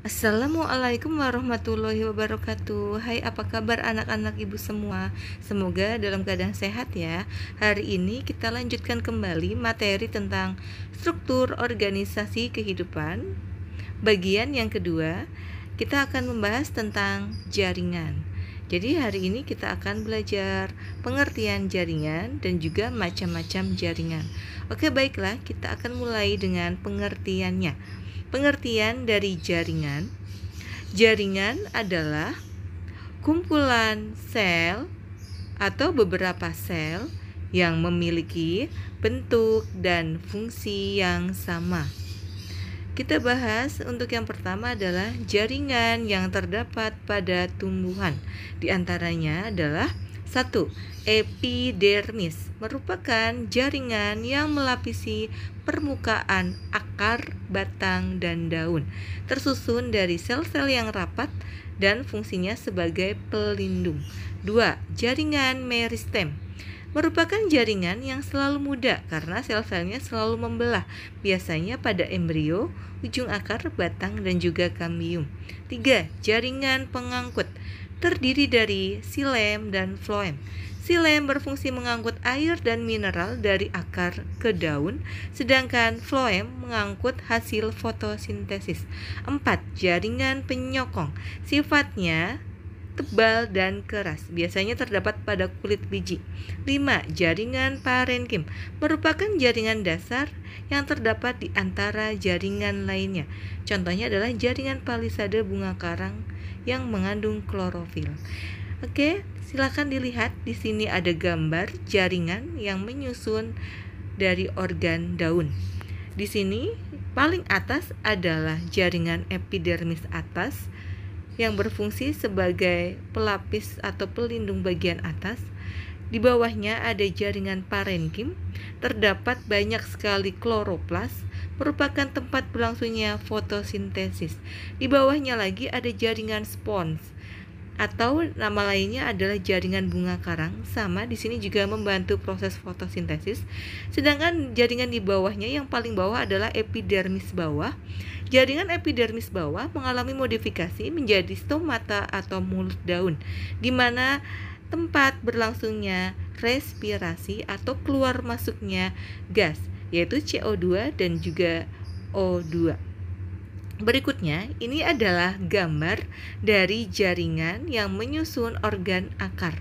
Assalamualaikum warahmatullahi wabarakatuh Hai apa kabar anak-anak ibu semua Semoga dalam keadaan sehat ya Hari ini kita lanjutkan kembali materi tentang struktur organisasi kehidupan Bagian yang kedua kita akan membahas tentang jaringan Jadi hari ini kita akan belajar pengertian jaringan dan juga macam-macam jaringan Oke baiklah kita akan mulai dengan pengertiannya Pengertian dari jaringan Jaringan adalah kumpulan sel atau beberapa sel yang memiliki bentuk dan fungsi yang sama. Kita bahas untuk yang pertama adalah jaringan yang terdapat pada tumbuhan. Di antaranya adalah 1. Epidermis merupakan jaringan yang melapisi permukaan akar, batang, dan daun, tersusun dari sel-sel yang rapat dan fungsinya sebagai pelindung. 2. Jaringan meristem merupakan jaringan yang selalu muda karena sel-selnya selalu membelah, biasanya pada embrio, ujung akar, batang, dan juga kambium. 3. Jaringan pengangkut terdiri dari silem dan floem. Silem berfungsi mengangkut air dan mineral dari akar ke daun, sedangkan floem mengangkut hasil fotosintesis. 4. Jaringan penyokong. Sifatnya tebal dan keras, biasanya terdapat pada kulit biji. 5. Jaringan parenkim merupakan jaringan dasar yang terdapat di antara jaringan lainnya. Contohnya adalah jaringan palisade bunga karang yang mengandung klorofil. Oke, silakan dilihat di sini ada gambar jaringan yang menyusun dari organ daun. Di sini paling atas adalah jaringan epidermis atas, yang berfungsi sebagai pelapis atau pelindung bagian atas. Di bawahnya ada jaringan parenkim. Terdapat banyak sekali kloroplas, merupakan tempat berlangsungnya fotosintesis. Di bawahnya lagi ada jaringan spons atau nama lainnya adalah jaringan bunga karang sama di sini juga membantu proses fotosintesis sedangkan jaringan di bawahnya yang paling bawah adalah epidermis bawah jaringan epidermis bawah mengalami modifikasi menjadi stomata atau mulut daun di mana tempat berlangsungnya respirasi atau keluar masuknya gas yaitu CO2 dan juga O2 Berikutnya, ini adalah gambar dari jaringan yang menyusun organ akar.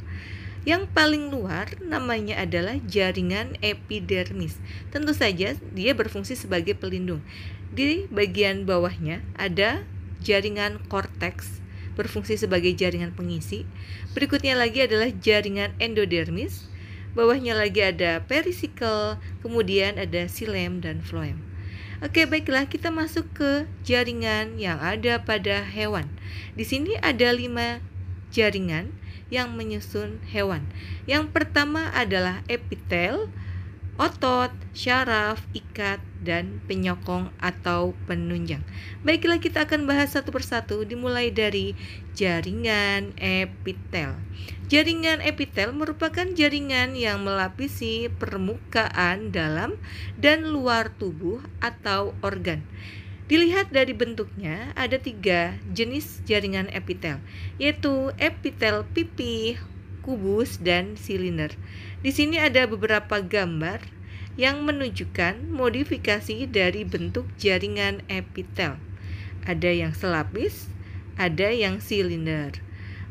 Yang paling luar namanya adalah jaringan epidermis. Tentu saja dia berfungsi sebagai pelindung. Di bagian bawahnya ada jaringan korteks berfungsi sebagai jaringan pengisi. Berikutnya lagi adalah jaringan endodermis. Bawahnya lagi ada perisikel, kemudian ada silem dan floem. Oke, baiklah kita masuk ke jaringan yang ada pada hewan. Di sini ada lima jaringan yang menyusun hewan. Yang pertama adalah epitel, otot, syaraf, ikat, dan penyokong atau penunjang. Baiklah kita akan bahas satu persatu dimulai dari jaringan epitel. Jaringan epitel merupakan jaringan yang melapisi permukaan dalam dan luar tubuh atau organ. Dilihat dari bentuknya, ada tiga jenis jaringan epitel, yaitu epitel pipih kubus, dan silinder. Di sini ada beberapa gambar yang menunjukkan modifikasi dari bentuk jaringan epitel. Ada yang selapis, ada yang silinder.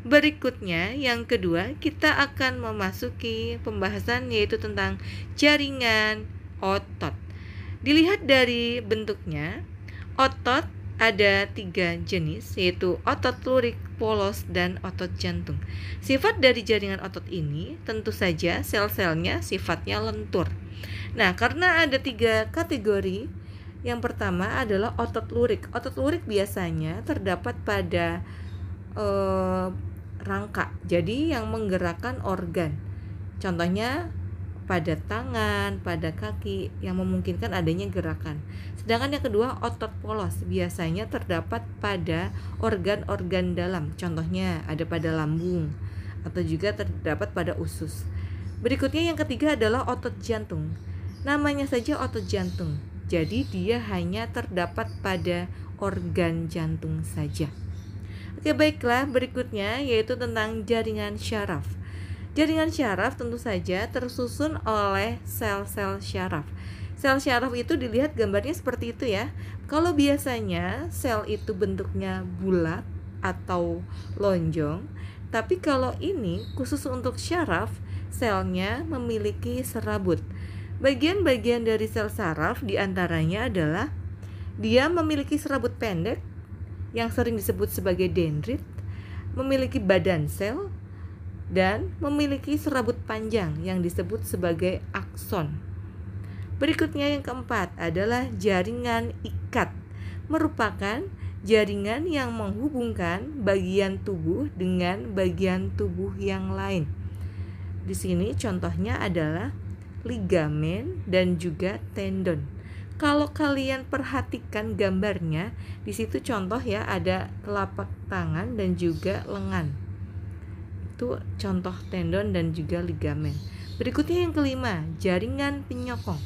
Berikutnya, yang kedua, kita akan memasuki pembahasan yaitu tentang jaringan otot. Dilihat dari bentuknya, otot ada tiga jenis yaitu otot lurik, polos, dan otot jantung. Sifat dari jaringan otot ini tentu saja sel-selnya sifatnya lentur. Nah, karena ada tiga kategori, yang pertama adalah otot lurik. Otot lurik biasanya terdapat pada eh, rangka, jadi yang menggerakkan organ. Contohnya pada tangan, pada kaki yang memungkinkan adanya gerakan. Sedangkan yang kedua, otot polos biasanya terdapat pada organ-organ dalam. Contohnya ada pada lambung atau juga terdapat pada usus. Berikutnya yang ketiga adalah otot jantung. Namanya saja otot jantung. Jadi dia hanya terdapat pada organ jantung saja. Oke, baiklah berikutnya yaitu tentang jaringan syaraf. Jaringan syaraf tentu saja tersusun oleh sel-sel syaraf. Sel syaraf itu dilihat gambarnya seperti itu ya. Kalau biasanya sel itu bentuknya bulat atau lonjong, tapi kalau ini khusus untuk syaraf, selnya memiliki serabut. Bagian-bagian dari sel saraf diantaranya adalah dia memiliki serabut pendek yang sering disebut sebagai dendrit, memiliki badan sel, dan memiliki serabut panjang yang disebut sebagai akson. Berikutnya yang keempat adalah jaringan ikat. Merupakan jaringan yang menghubungkan bagian tubuh dengan bagian tubuh yang lain. Di sini contohnya adalah ligamen dan juga tendon. Kalau kalian perhatikan gambarnya, di situ contoh ya ada telapak tangan dan juga lengan yaitu contoh tendon dan juga ligamen. Berikutnya yang kelima, jaringan penyokong.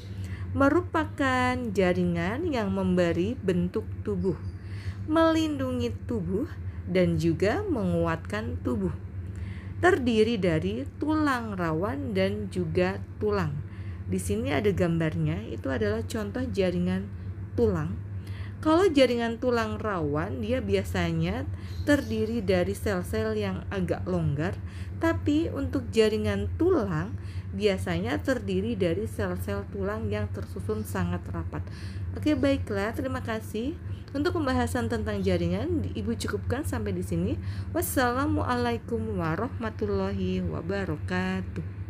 Merupakan jaringan yang memberi bentuk tubuh, melindungi tubuh dan juga menguatkan tubuh. Terdiri dari tulang rawan dan juga tulang. Di sini ada gambarnya, itu adalah contoh jaringan tulang kalau jaringan tulang rawan, dia biasanya terdiri dari sel-sel yang agak longgar, tapi untuk jaringan tulang biasanya terdiri dari sel-sel tulang yang tersusun sangat rapat. Oke, baiklah, terima kasih. Untuk pembahasan tentang jaringan, Ibu cukupkan sampai di sini. Wassalamualaikum warahmatullahi wabarakatuh.